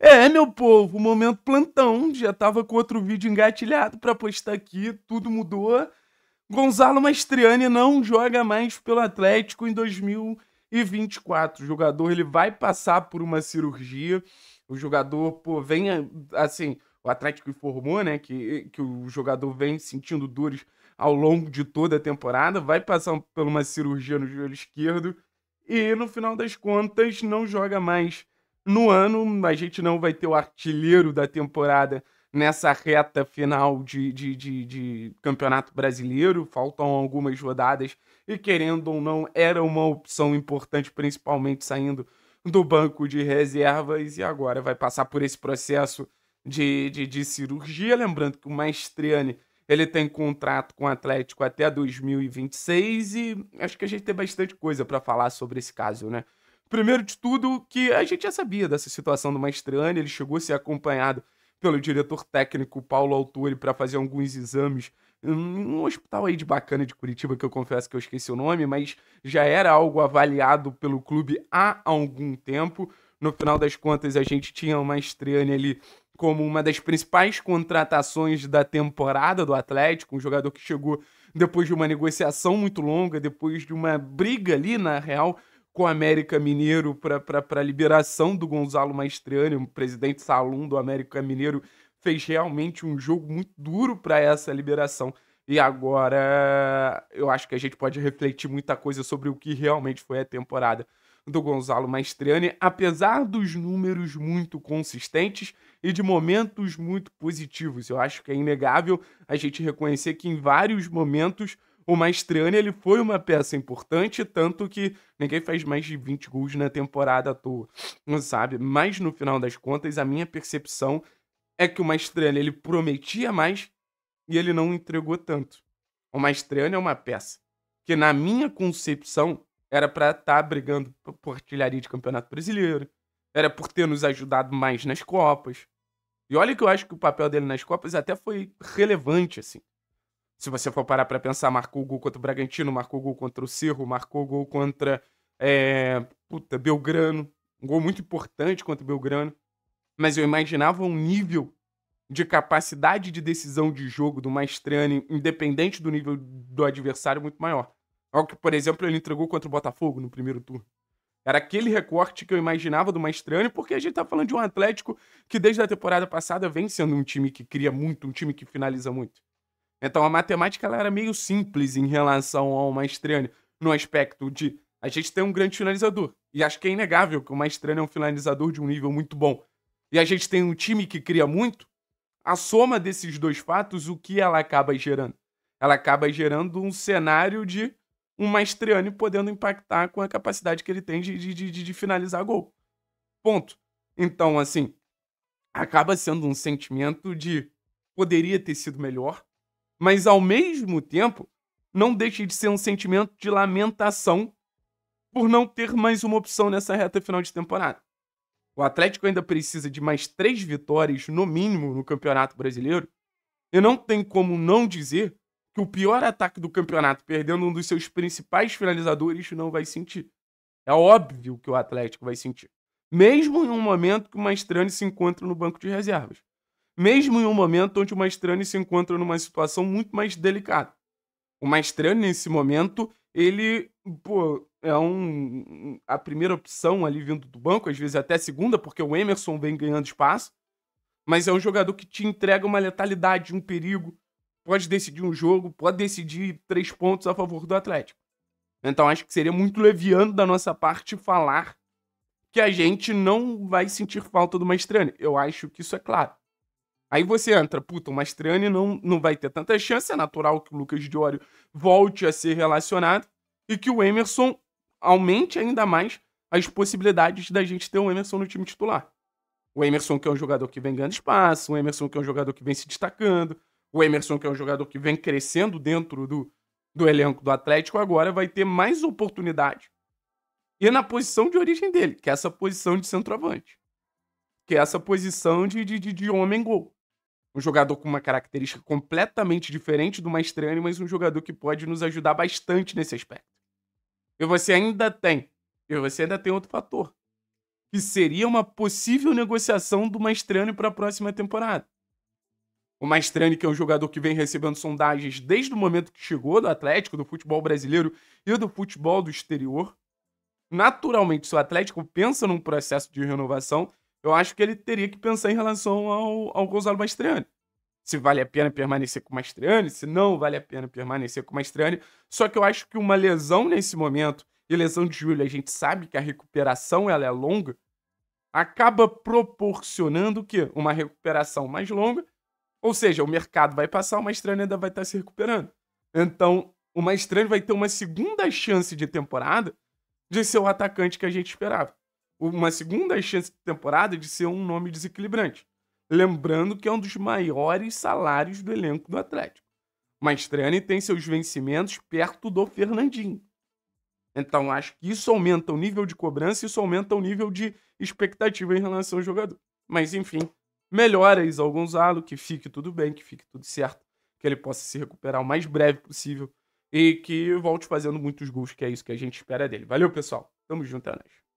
É, meu povo, momento plantão. Já tava com outro vídeo engatilhado para postar aqui, tudo mudou. Gonzalo Mastriani não joga mais pelo Atlético em 2024. O jogador ele vai passar por uma cirurgia. O jogador, pô, vem assim, o Atlético informou, né, que, que o jogador vem sentindo dores ao longo de toda a temporada, vai passar por uma cirurgia no joelho esquerdo e no final das contas não joga mais. No ano, a gente não vai ter o artilheiro da temporada nessa reta final de, de, de, de campeonato brasileiro, faltam algumas rodadas e, querendo ou não, era uma opção importante, principalmente saindo do banco de reservas e agora vai passar por esse processo de, de, de cirurgia. Lembrando que o Maestriani ele tem contrato com o Atlético até 2026 e acho que a gente tem bastante coisa para falar sobre esse caso, né? Primeiro de tudo, que a gente já sabia dessa situação do Maestrani, ele chegou a ser acompanhado pelo diretor técnico Paulo Autori para fazer alguns exames num hospital aí de bacana de Curitiba, que eu confesso que eu esqueci o nome, mas já era algo avaliado pelo clube há algum tempo. No final das contas, a gente tinha o Mastriani ali como uma das principais contratações da temporada do Atlético, um jogador que chegou depois de uma negociação muito longa, depois de uma briga ali, na real, com o América Mineiro para a liberação do Gonzalo Maestriani, o presidente Salum do América Mineiro, fez realmente um jogo muito duro para essa liberação. E agora eu acho que a gente pode refletir muita coisa sobre o que realmente foi a temporada do Gonzalo Maestriani, apesar dos números muito consistentes e de momentos muito positivos. Eu acho que é inegável a gente reconhecer que em vários momentos o Maestriani ele foi uma peça importante, tanto que ninguém faz mais de 20 gols na temporada à toa, sabe? Mas no final das contas, a minha percepção é que o Maestriani ele prometia mais e ele não entregou tanto. O Maestriani é uma peça que, na minha concepção, era para estar tá brigando por artilharia de campeonato brasileiro, era por ter nos ajudado mais nas Copas. E olha que eu acho que o papel dele nas Copas até foi relevante, assim. Se você for parar para pensar, marcou gol contra o Bragantino, marcou gol contra o Cerro, marcou gol contra. É, puta, Belgrano. Um gol muito importante contra o Belgrano. Mas eu imaginava um nível de capacidade de decisão de jogo do Maestrani, independente do nível do adversário, muito maior. Algo que, por exemplo, ele entregou contra o Botafogo no primeiro turno. Era aquele recorte que eu imaginava do Maestrano, porque a gente tá falando de um Atlético que desde a temporada passada vem sendo um time que cria muito, um time que finaliza muito. Então a matemática ela era meio simples em relação ao Maestrano, no aspecto de a gente tem um grande finalizador. E acho que é inegável que o Maestrano é um finalizador de um nível muito bom. E a gente tem um time que cria muito. A soma desses dois fatos, o que ela acaba gerando? Ela acaba gerando um cenário de um Maestriani podendo impactar com a capacidade que ele tem de, de, de, de finalizar gol. Ponto. Então, assim, acaba sendo um sentimento de poderia ter sido melhor, mas ao mesmo tempo não deixa de ser um sentimento de lamentação por não ter mais uma opção nessa reta final de temporada. O Atlético ainda precisa de mais três vitórias, no mínimo, no Campeonato Brasileiro. E não tem como não dizer que o pior ataque do campeonato, perdendo um dos seus principais finalizadores, não vai sentir. É óbvio que o Atlético vai sentir. Mesmo em um momento que o Maestrani se encontra no banco de reservas. Mesmo em um momento onde o Maestrani se encontra numa situação muito mais delicada. O Maestrani, nesse momento, ele pô, é um, a primeira opção ali vindo do banco, às vezes até segunda, porque o Emerson vem ganhando espaço. Mas é um jogador que te entrega uma letalidade, um perigo, pode decidir um jogo, pode decidir três pontos a favor do Atlético. Então acho que seria muito leviano da nossa parte falar que a gente não vai sentir falta do Mastrani. Eu acho que isso é claro. Aí você entra, puta, o Mastrani não, não vai ter tanta chance, é natural que o Lucas Diório volte a ser relacionado e que o Emerson aumente ainda mais as possibilidades da gente ter o um Emerson no time titular. O Emerson que é um jogador que vem ganhando espaço, o Emerson que é um jogador que vem se destacando, o Emerson, que é um jogador que vem crescendo dentro do, do elenco do Atlético, agora vai ter mais oportunidade. E na posição de origem dele, que é essa posição de centroavante. Que é essa posição de, de, de homem-gol. Um jogador com uma característica completamente diferente do Maestrani, mas um jogador que pode nos ajudar bastante nesse aspecto. E você ainda tem, e você ainda tem outro fator, que seria uma possível negociação do Maestrani para a próxima temporada. O Maestrani, é que é um jogador que vem recebendo sondagens desde o momento que chegou do Atlético, do futebol brasileiro e do futebol do exterior. Naturalmente, se o Atlético pensa num processo de renovação, eu acho que ele teria que pensar em relação ao, ao Gonzalo Maestrani. Se vale a pena permanecer com o Maestrani, se não vale a pena permanecer com o Maestrani. Só que eu acho que uma lesão nesse momento, e lesão de julho, a gente sabe que a recuperação ela é longa, acaba proporcionando que Uma recuperação mais longa ou seja, o mercado vai passar, o Maestrani ainda vai estar tá se recuperando. Então, o Maestrani vai ter uma segunda chance de temporada de ser o atacante que a gente esperava. Uma segunda chance de temporada de ser um nome desequilibrante. Lembrando que é um dos maiores salários do elenco do Atlético. Maestrani tem seus vencimentos perto do Fernandinho. Então, acho que isso aumenta o nível de cobrança, isso aumenta o nível de expectativa em relação ao jogador. Mas, enfim, melhoras ao ah, Gonzalo, que fique tudo bem, que fique tudo certo, que ele possa se recuperar o mais breve possível e que volte fazendo muitos gols, que é isso que a gente espera dele. Valeu, pessoal. Tamo junto, é nóis.